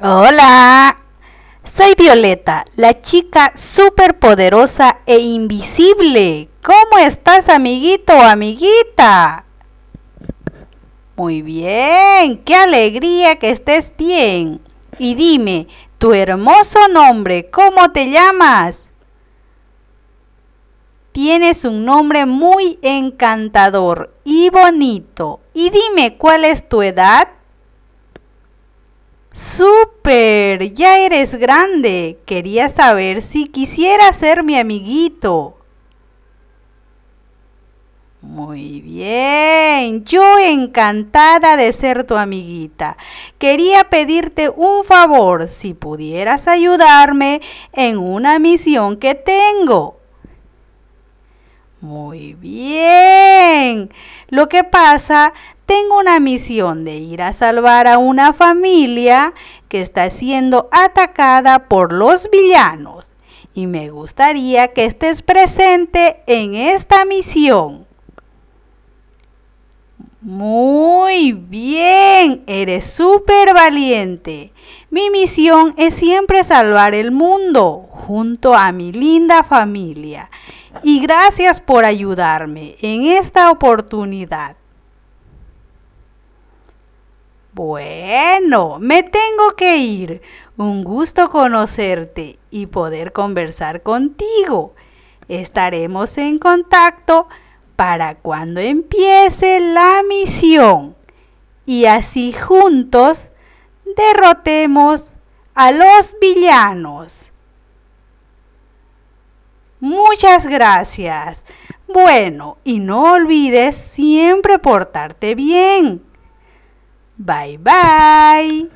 Hola, soy Violeta, la chica superpoderosa e invisible. ¿Cómo estás, amiguito o amiguita? Muy bien, qué alegría que estés bien. Y dime, tu hermoso nombre, ¿cómo te llamas? Tienes un nombre muy encantador y bonito. Y dime, ¿cuál es tu edad? ¡Súper! Ya eres grande. Quería saber si quisiera ser mi amiguito. Muy bien, yo encantada de ser tu amiguita. Quería pedirte un favor, si pudieras ayudarme en una misión que tengo. Muy bien. Lo que pasa tengo una misión de ir a salvar a una familia que está siendo atacada por los villanos y me gustaría que estés presente en esta misión. Muy bien, eres súper valiente. Mi misión es siempre salvar el mundo junto a mi linda familia. Y gracias por ayudarme en esta oportunidad. Bueno, me tengo que ir. Un gusto conocerte y poder conversar contigo. Estaremos en contacto para cuando empiece la misión y así juntos derrotemos a los villanos. Muchas gracias. Bueno, y no olvides siempre portarte bien. Bye bye.